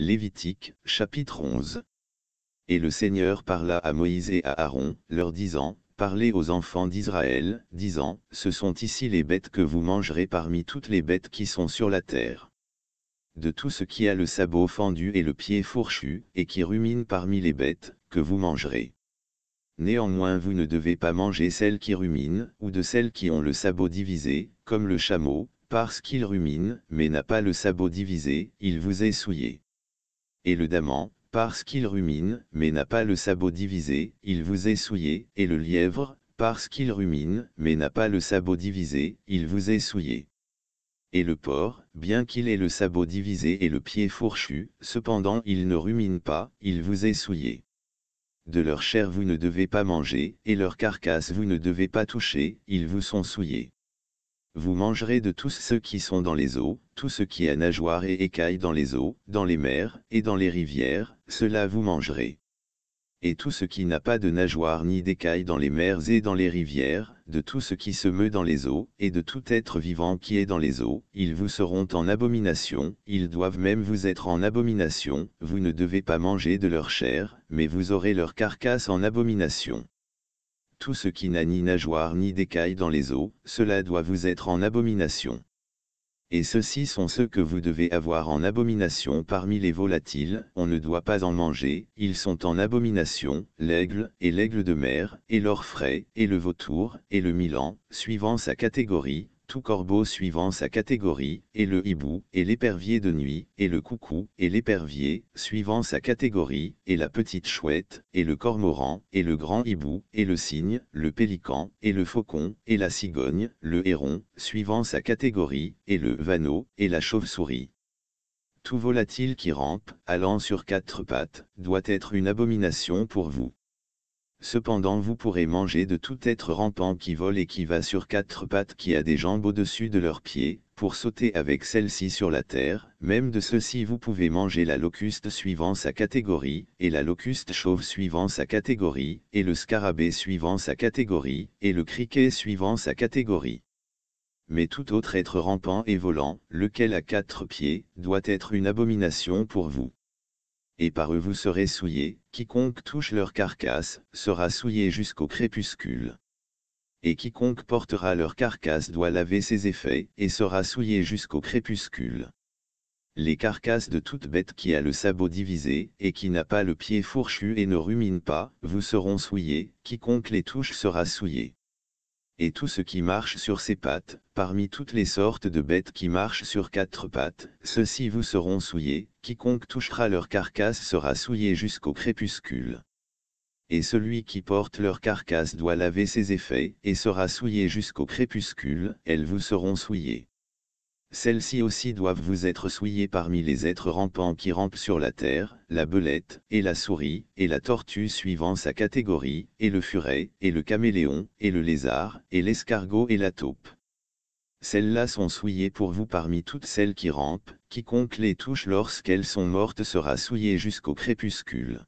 Lévitique, chapitre 11. Et le Seigneur parla à Moïse et à Aaron, leur disant, Parlez aux enfants d'Israël, disant, Ce sont ici les bêtes que vous mangerez parmi toutes les bêtes qui sont sur la terre. De tout ce qui a le sabot fendu et le pied fourchu, et qui rumine parmi les bêtes, que vous mangerez. Néanmoins vous ne devez pas manger celles qui ruminent, ou de celles qui ont le sabot divisé, comme le chameau, parce qu'il rumine, mais n'a pas le sabot divisé, il vous est souillé et le daman, parce qu'il rumine, mais n'a pas le sabot divisé, il vous est souillé, et le lièvre, parce qu'il rumine, mais n'a pas le sabot divisé, il vous est souillé. Et le porc, bien qu'il ait le sabot divisé et le pied fourchu, cependant il ne rumine pas, il vous est souillé. De leur chair vous ne devez pas manger, et leur carcasse vous ne devez pas toucher, ils vous sont souillés. Vous mangerez de tous ceux qui sont dans les eaux, tout ce qui a nageoire et écailles dans les eaux, dans les mers, et dans les rivières, cela vous mangerez. Et tout ce qui n'a pas de nageoire ni d'écaille dans les mers et dans les rivières, de tout ce qui se meut dans les eaux, et de tout être vivant qui est dans les eaux, ils vous seront en abomination, ils doivent même vous être en abomination, vous ne devez pas manger de leur chair, mais vous aurez leur carcasse en abomination tout ce qui n'a ni nageoire ni d'écaille dans les eaux, cela doit vous être en abomination. Et ceux-ci sont ceux que vous devez avoir en abomination parmi les volatiles, on ne doit pas en manger, ils sont en abomination, l'aigle, et l'aigle de mer, et l'orfraie, et le vautour, et le milan, suivant sa catégorie, tout corbeau suivant sa catégorie, et le hibou, et l'épervier de nuit, et le coucou, et l'épervier, suivant sa catégorie, et la petite chouette, et le cormoran, et le grand hibou, et le cygne, le pélican, et le faucon, et la cigogne, le héron, suivant sa catégorie, et le vanneau, et la chauve-souris. Tout volatile qui rampe, allant sur quatre pattes, doit être une abomination pour vous. Cependant vous pourrez manger de tout être rampant qui vole et qui va sur quatre pattes qui a des jambes au-dessus de leurs pieds, pour sauter avec celle-ci sur la terre, même de ceux-ci vous pouvez manger la locuste suivant sa catégorie, et la locuste chauve suivant sa catégorie, et le scarabée suivant sa catégorie, et le criquet suivant sa catégorie. Mais tout autre être rampant et volant, lequel a quatre pieds, doit être une abomination pour vous et par eux vous serez souillés, quiconque touche leur carcasse, sera souillé jusqu'au crépuscule. Et quiconque portera leur carcasse doit laver ses effets, et sera souillé jusqu'au crépuscule. Les carcasses de toute bête qui a le sabot divisé, et qui n'a pas le pied fourchu et ne rumine pas, vous seront souillés, quiconque les touche sera souillé et tout ce qui marche sur ses pattes, parmi toutes les sortes de bêtes qui marchent sur quatre pattes, ceux-ci vous seront souillés, quiconque touchera leur carcasse sera souillé jusqu'au crépuscule. Et celui qui porte leur carcasse doit laver ses effets, et sera souillé jusqu'au crépuscule, elles vous seront souillées. Celles-ci aussi doivent vous être souillées parmi les êtres rampants qui rampent sur la terre, la belette, et la souris, et la tortue suivant sa catégorie, et le furet, et le caméléon, et le lézard, et l'escargot et la taupe. Celles-là sont souillées pour vous parmi toutes celles qui rampent, quiconque les touche lorsqu'elles sont mortes sera souillé jusqu'au crépuscule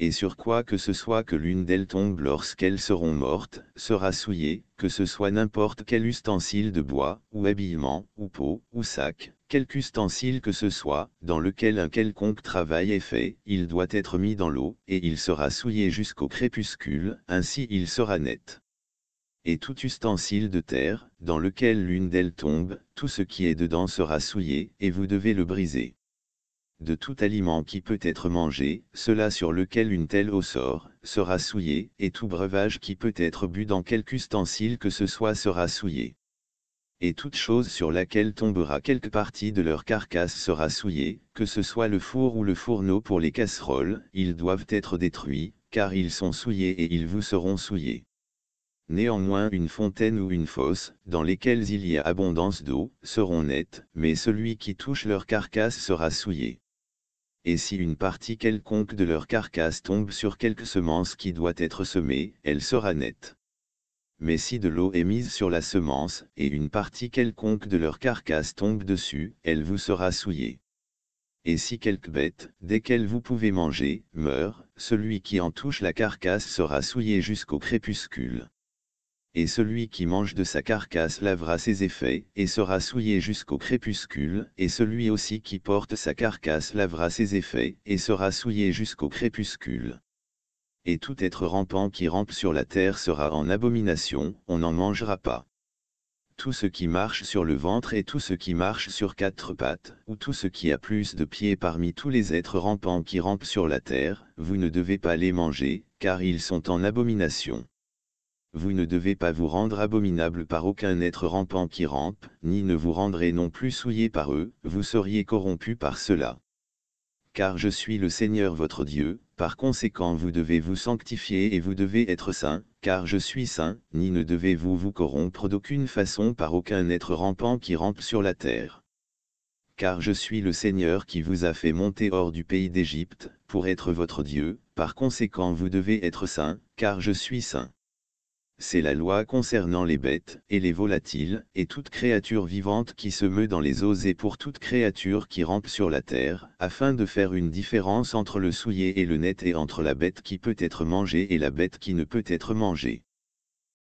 et sur quoi que ce soit que l'une d'elles tombe lorsqu'elles seront mortes, sera souillée, que ce soit n'importe quel ustensile de bois, ou habillement, ou peau, ou sac, quelque ustensile que ce soit, dans lequel un quelconque travail est fait, il doit être mis dans l'eau, et il sera souillé jusqu'au crépuscule, ainsi il sera net. Et tout ustensile de terre, dans lequel l'une d'elles tombe, tout ce qui est dedans sera souillé, et vous devez le briser de tout aliment qui peut être mangé, cela sur lequel une telle eau sort, sera souillé, et tout breuvage qui peut être bu dans quelque ustensile que ce soit sera souillé. Et toute chose sur laquelle tombera quelque partie de leur carcasse sera souillée, que ce soit le four ou le fourneau pour les casseroles, ils doivent être détruits, car ils sont souillés et ils vous seront souillés. Néanmoins une fontaine ou une fosse, dans lesquelles il y a abondance d'eau, seront nettes, mais celui qui touche leur carcasse sera souillé et si une partie quelconque de leur carcasse tombe sur quelque semence qui doit être semée, elle sera nette. Mais si de l'eau est mise sur la semence, et une partie quelconque de leur carcasse tombe dessus, elle vous sera souillée. Et si quelque bête, dès qu'elle vous pouvez manger, meurt, celui qui en touche la carcasse sera souillé jusqu'au crépuscule et celui qui mange de sa carcasse lavera ses effets, et sera souillé jusqu'au crépuscule, et celui aussi qui porte sa carcasse lavera ses effets, et sera souillé jusqu'au crépuscule. Et tout être rampant qui rampe sur la terre sera en abomination, on n'en mangera pas. Tout ce qui marche sur le ventre et tout ce qui marche sur quatre pattes, ou tout ce qui a plus de pieds parmi tous les êtres rampants qui rampent sur la terre, vous ne devez pas les manger, car ils sont en abomination. Vous ne devez pas vous rendre abominable par aucun être rampant qui rampe, ni ne vous rendrez non plus souillé par eux, vous seriez corrompu par cela. Car je suis le Seigneur votre Dieu, par conséquent vous devez vous sanctifier et vous devez être saint, car je suis saint, ni ne devez-vous vous corrompre d'aucune façon par aucun être rampant qui rampe sur la terre. Car je suis le Seigneur qui vous a fait monter hors du pays d'Égypte, pour être votre Dieu, par conséquent vous devez être saint, car je suis saint c'est la loi concernant les bêtes et les volatiles et toute créature vivante qui se meut dans les eaux et pour toute créature qui rampe sur la terre, afin de faire une différence entre le souillé et le net et entre la bête qui peut être mangée et la bête qui ne peut être mangée.